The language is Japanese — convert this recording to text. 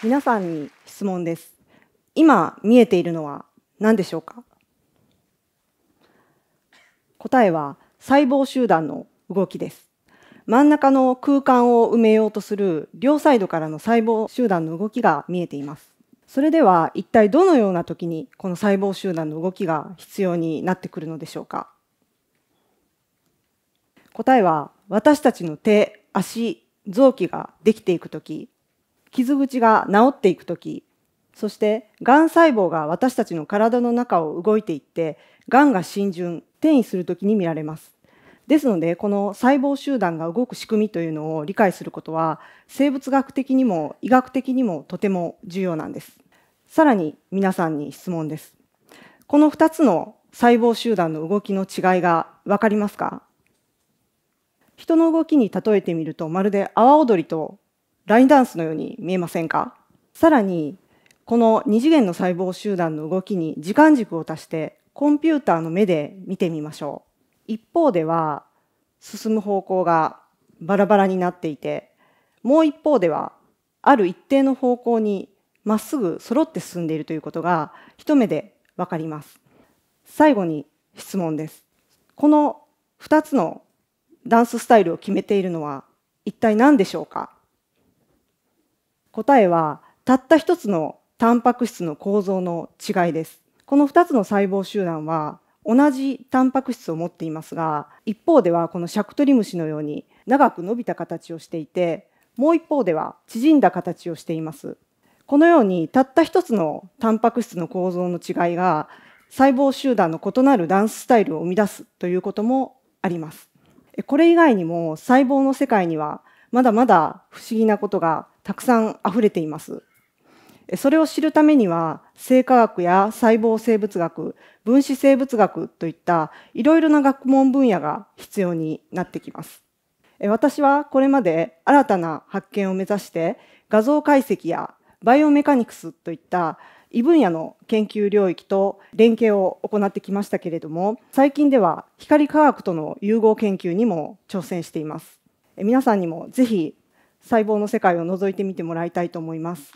皆さんに質問です。今見えているのは何でしょうか答えは細胞集団の動きです。真ん中の空間を埋めようとする両サイドからの細胞集団の動きが見えています。それでは一体どのような時にこの細胞集団の動きが必要になってくるのでしょうか答えは私たちの手、足、臓器ができていく時傷口が治っていく時そしてがん細胞が私たちの体の中を動いていってがんが浸潤転移する時に見られますですのでこの細胞集団が動く仕組みというのを理解することは生物学的にも医学的にもとても重要なんですさらに皆さんに質問ですこの2つの細胞集団の動きの違いが分かりますか人の動きに例えてみるとまるで阿波踊りとラインダンスのように見えませんかさらにこの二次元の細胞集団の動きに時間軸を足してコンピューターの目で見てみましょう一方では進む方向がバラバラになっていてもう一方ではある一定の方向にまっすぐ揃って進んでいるということが一目でわかります最後に質問ですこの2つのダンススタイルを決めているのは一体何でしょうか答えはたった一つのタンパク質の構造の違いです。この2つの細胞集団は同じタンパク質を持っていますが一方ではこのシャクトリムシのように長く伸びた形をしていてもう一方では縮んだ形をしています。このようにたった一つのタンパク質の構造の違いが細胞集団の異なるダンススタイルを生み出すということもあります。これ以外にも細胞の世界にはまだまだ不思議なことがたくさん溢れています。それを知るためには、生化学や細胞生物学、分子生物学といったいろいろな学問分野が必要になってきます。私はこれまで新たな発見を目指して画像解析やバイオメカニクスといった異分野の研究領域と連携を行ってきましたけれども最近では光科学との融合研究にも挑戦しています皆さんにもぜひ細胞の世界を覗いてみてもらいたいと思います。